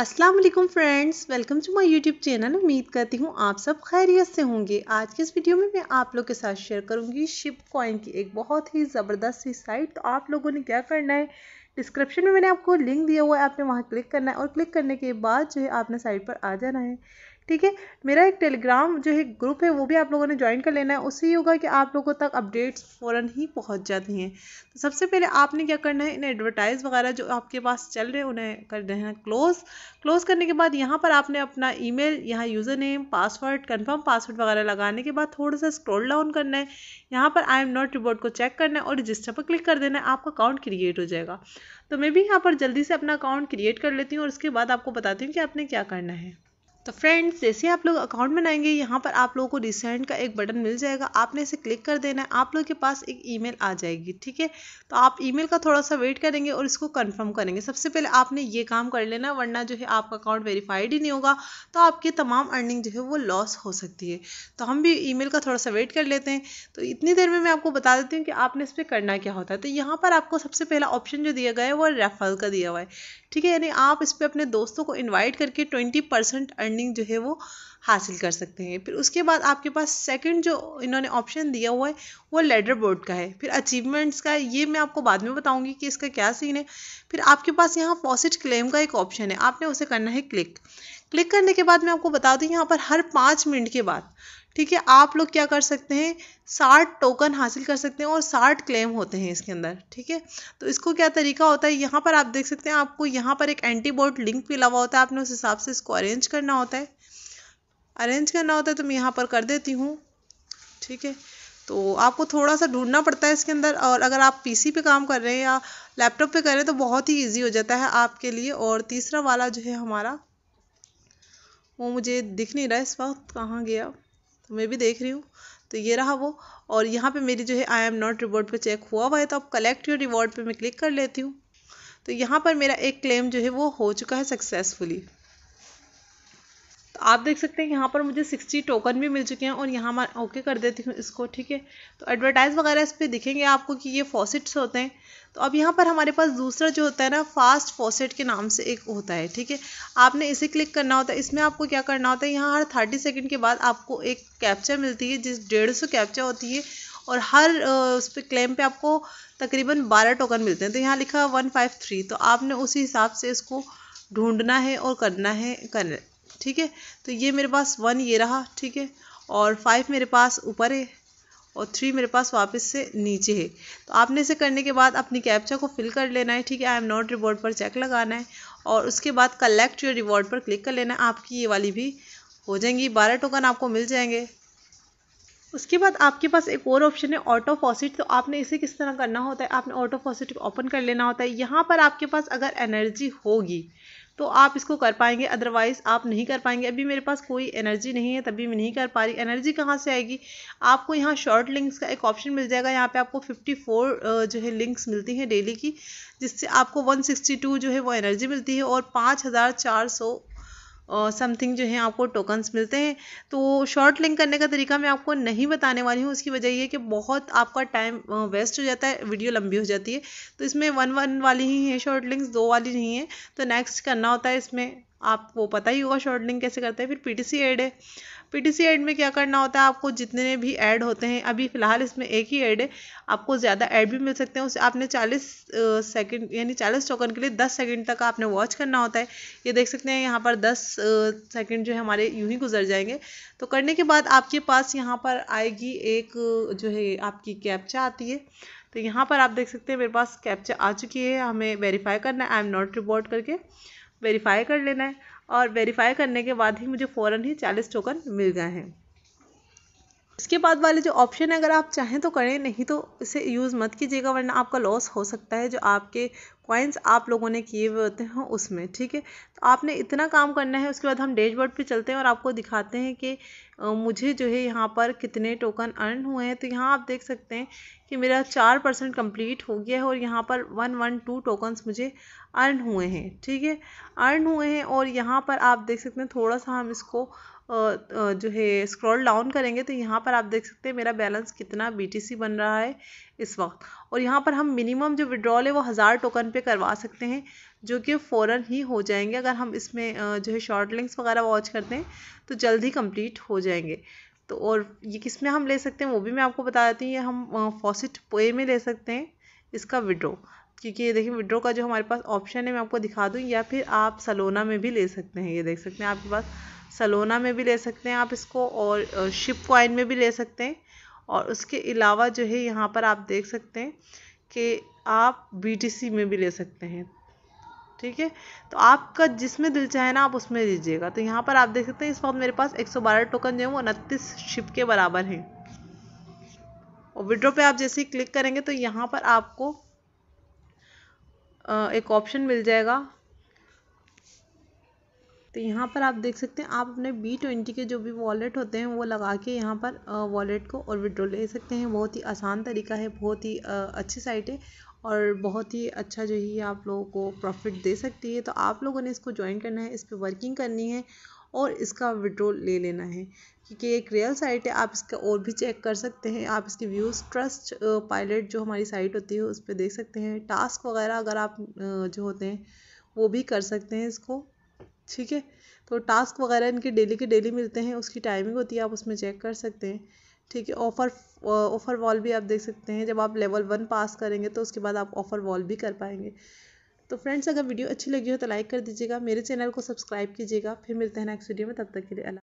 अस्सलाम वालेकुम friends welcome to my YouTube channel उम्मीद करती हूँ आप सब खैरियत से होंगे आज के इस वीडियो में मैं आप लोग के साथ शेयर करूँगी शिप कॉइन की एक बहुत ही ज़बरदस्त सी साइट तो आप लोगों ने क्या करना है डिस्क्रिप्शन में मैंने आपको लिंक दिया हुआ है आपने वहाँ क्लिक करना है और क्लिक करने के बाद जो है आपने साइट पर आ जाना है ठीक है मेरा एक टेलीग्राम जो है ग्रुप है वो भी आप लोगों ने ज्वाइन कर लेना है उससे ये होगा कि आप लोगों तक अपडेट्स फ़ौर ही पहुँच जाती हैं तो सबसे पहले आपने क्या करना है इन एडवर्टाइज़ वगैरह जो आपके पास चल रहे हैं उन्हें कर देना क्लोज़ क्लोज़ करने के बाद यहाँ पर आपने अपना ई मेल यहाँ user name password confirm password वगैरह लगाने के बाद थोड़ा सा स्क्रोल डाउन करना है यहाँ पर आई एम नॉट रिपोर्ट को चेक करना है और रजिस्टर पर क्लिक कर देना है आपका अकाउंट क्रिएट हो जाएगा तो मैं भी यहाँ पर जल्दी से अपना अकाउंट क्रिएट कर लेती हूँ और उसके बाद आपको बताती हूँ कि आपने क्या करना है तो फ्रेंड्स जैसे आप लोग अकाउंट बनाएंगे यहाँ पर आप लोगों को रिसेंट का एक बटन मिल जाएगा आपने इसे क्लिक कर देना है आप लोग के पास एक ईमेल आ जाएगी ठीक है तो आप ईमेल का थोड़ा सा वेट करेंगे और इसको कंफर्म करेंगे सबसे पहले आपने ये काम कर लेना वरना जो है आपका अकाउंट वेरीफाइड ही नहीं होगा तो आपकी तमाम अर्निंग जो है वो लॉस हो सकती है तो हम भी ई का थोड़ा सा वेट कर लेते हैं तो इतनी देर में मैं आपको बता देती हूँ कि आपने इस पर करना क्या होता है तो यहाँ पर आपको सबसे पहला ऑप्शन जो दिया गया है वो रेफल का दिया हुआ है ठीक है यानी आप इस पर अपने दोस्तों को इन्वाइट करके ट्वेंटी परसेंट अंडरस्टैंडिंग जो है वो हासिल कर सकते हैं फिर उसके बाद आपके पास सेकंड जो इन्होंने ऑप्शन दिया हुआ है वो लेडर बोर्ड का है फिर अचीवमेंट्स का है ये मैं आपको बाद में बताऊंगी कि इसका क्या सीन है फिर आपके पास यहाँ फॉसिट क्लेम का एक ऑप्शन है आपने उसे करना है क्लिक क्लिक करने के बाद मैं आपको बता दूँ यहाँ पर हर पाँच मिनट के बाद ठीक है आप लोग क्या कर सकते हैं साठ टोकन हासिल कर सकते हैं और साठ क्लेम होते हैं इसके अंदर ठीक है तो इसको क्या तरीका होता है यहाँ पर आप देख सकते हैं आपको यहाँ पर एक एंटीबॉट लिंक भी लगा होता है आपने उस हिसाब से इसको अरेंज करना होता है अरेंज करना होता है तो मैं यहाँ पर कर देती हूँ ठीक है तो आपको थोड़ा सा ढूंढना पड़ता है इसके अंदर और अगर आप पीसी पे काम कर रहे हैं या लैपटॉप पे कर रहे हैं तो बहुत ही इजी हो जाता है आपके लिए और तीसरा वाला जो है हमारा वो मुझे दिख नहीं रहा इस वक्त कहाँ गया मैं भी देख रही हूँ तो ये रहा वो और यहाँ पे मेरी जो है आई एम नॉट रिवॉर्ड पे चेक हुआ हुआ है तो आप कलेक्ट योर रिवॉर्ड पे मैं क्लिक कर लेती हूँ तो यहाँ पर मेरा एक क्लेम जो है वो हो चुका है सक्सेसफुली आप देख सकते हैं यहाँ पर मुझे सिक्सटी टोकन भी मिल चुके हैं और यहाँ मैं ओके कर देती हूँ इसको ठीक है तो एडवर्टाइज़ वगैरह इस पर दिखेंगे आपको कि ये फॉसेट्स होते हैं तो अब यहाँ पर हमारे पास दूसरा जो होता है ना फास्ट फॉसेट के नाम से एक होता है ठीक है आपने इसे क्लिक करना होता है इसमें आपको क्या करना होता है यहाँ हर थर्टी सेकेंड के बाद आपको एक कैप्चा मिलती है जिस डेढ़ सौ कैप्चा होती है और हर उस पर क्लेम पे आपको तकरीबन बारह टोकन मिलते हैं तो यहाँ लिखा वन फाइव थ्री तो आपने उसी हिसाब से इसको ढूंढना है और करना है कर ठीक है तो ये मेरे पास वन ये रहा ठीक है और फाइव मेरे पास ऊपर है और थ्री मेरे पास वापस से नीचे है तो आपने इसे करने के बाद अपनी कैप्चा को फिल कर लेना है ठीक है आई एम नॉट रिवॉर्ड पर चेक लगाना है और उसके बाद कलेक्ट योर रिवॉर्ड पर क्लिक कर लेना है आपकी ये वाली भी हो जाएंगी बारह टोकन आपको मिल जाएंगे उसके बाद आपके पास एक और ऑप्शन है ऑटो फॉसिट तो आपने इसे किस तरह करना होता है आपने ऑटो फॉसिट ओपन कर लेना होता है यहाँ पर आपके पास अगर एनर्जी होगी तो आप इसको कर पाएंगे अदरवाइज़ आप नहीं कर पाएंगे अभी मेरे पास कोई एनर्जी नहीं है तभी मैं नहीं कर पा रही एनर्जी कहाँ से आएगी आपको यहाँ शॉर्ट लिंक्स का एक ऑप्शन मिल जाएगा यहाँ पे आपको 54 जो है लिंक्स मिलती हैं डेली की जिससे आपको 162 जो है वो एनर्जी मिलती है और पाँच समथिंग जो है आपको टोकन्स मिलते हैं तो शॉर्ट लिंक करने का तरीका मैं आपको नहीं बताने वाली हूँ उसकी वजह ये कि बहुत आपका टाइम वेस्ट हो जाता है वीडियो लंबी हो जाती है तो इसमें वन वन वाली ही है शॉर्ट लिंक्स दो वाली नहीं है तो नेक्स्ट करना होता है इसमें आपको पता ही होगा शॉर्ट लिंक कैसे करते हैं फिर पी टी सी एड है पीटीसी ऐड में क्या करना होता है आपको जितने भी ऐड होते हैं अभी फ़िलहाल इसमें एक ही ऐड है आपको ज़्यादा ऐड भी मिल सकते हैं उसे आपने चालीस सेकेंड यानी चालीस टोकन के लिए दस सेकेंड तक आपने वॉच करना होता है ये देख सकते हैं यहाँ पर दस सेकेंड जो है हमारे यूँ ही गुजर जाएंगे तो करने के बाद आपके पास यहाँ पर आएगी एक जो है आपकी कैप्चा आती है तो यहाँ पर आप देख सकते हैं मेरे पास कैप्चा आ चुकी है हमें वेरीफाई करना है आई एम नॉट रिपोर्ट करके वेरीफाई कर लेना है और वेरीफाई करने के बाद ही मुझे फ़ौरन ही चालीस टोकन मिल गए हैं इसके बाद वाले जो ऑप्शन है अगर आप चाहें तो करें नहीं तो इसे यूज़ मत कीजिएगा वरना आपका लॉस हो सकता है जो आपके क्वाइंस आप लोगों ने किए हुए होते हैं उसमें ठीक है तो आपने इतना काम करना है उसके बाद हम डैशबोर्ड पे चलते हैं और आपको दिखाते हैं कि मुझे जो है यहाँ पर कितने टोकन अर्न हुए हैं तो यहाँ आप देख सकते हैं कि मेरा चार परसेंट कम्प्लीट हो गया है और यहाँ पर वन वन टू टोकन्स मुझे अर्न हुए हैं ठीक है अर्न हुए हैं और यहाँ पर आप देख सकते हैं थोड़ा सा हम इसको जो है स्क्रॉल डाउन करेंगे तो यहाँ पर आप देख सकते हैं मेरा बैलेंस कितना बीटीसी बन रहा है इस वक्त और यहाँ पर हम मिनिमम जो विड्रॉल है वो हज़ार टोकन पे करवा सकते हैं जो कि फ़ौर ही हो जाएंगे अगर हम इसमें जो है शॉर्ट लिंक्स वगैरह वॉच करते हैं तो जल्द ही कम्प्लीट हो जाएंगे तो और ये किस में हम ले सकते हैं वो भी मैं आपको बता देती हूँ ये हम फॉसिट पोए में ले सकते हैं इसका विड्रो क्योंकि ये देखिए विड्रो का जो हमारे पास ऑप्शन है मैं आपको दिखा दूँ या फिर आप सलोना में भी ले सकते हैं ये देख सकते हैं आपके पास सलोना में भी ले सकते हैं आप इसको और शिप कॉइन में भी ले सकते हैं और उसके अलावा जो है यहाँ पर आप देख सकते हैं कि आप बीटीसी में भी ले सकते हैं ठीक है तो आपका जिसमें दिल चाहे ना आप उसमें लीजिएगा तो यहाँ पर आप देख सकते हैं इस वक्त मेरे पास 112 टोकन जो है वो उनतीस शिप के बराबर हैं और विड्रो पे आप जैसे ही क्लिक करेंगे तो यहाँ पर आपको एक ऑप्शन मिल जाएगा तो यहाँ पर आप देख सकते हैं आप अपने बी ट्वेंटी के जो भी वॉलेट होते हैं वो लगा के यहाँ पर वॉलेट को और विड्रॉ ले सकते हैं बहुत ही आसान तरीका है बहुत ही अच्छी साइट है और बहुत ही अच्छा जो है आप लोगों को प्रॉफिट दे सकती है तो आप लोगों ने इसको ज्वाइन करना है इस पर वर्किंग करनी है और इसका विड्रॉ ले लेना है क्योंकि एक रियल साइट है आप इसका और भी चेक कर सकते हैं आप इसके व्यूज़ ट्रस्ट पायलट जो हमारी साइट होती है उस पर देख सकते हैं टास्क वगैरह अगर आप जो होते हैं वो भी कर सकते हैं इसको ठीक है तो टास्क वगैरह इनके डेली के डेली मिलते हैं उसकी टाइमिंग होती है आप उसमें चेक कर सकते हैं ठीक है ऑफ़र ऑफ़र वॉल भी आप देख सकते हैं जब आप लेवल वन पास करेंगे तो उसके बाद आप ऑफ़र वॉल भी कर पाएंगे तो फ्रेंड्स अगर वीडियो अच्छी लगी हो तो लाइक कर दीजिएगा मेरे चैनल को सब्सक्राइब कीजिएगा फिर मिलते हैं नेक्स्ट वीडियो में तब तक के लिए अलग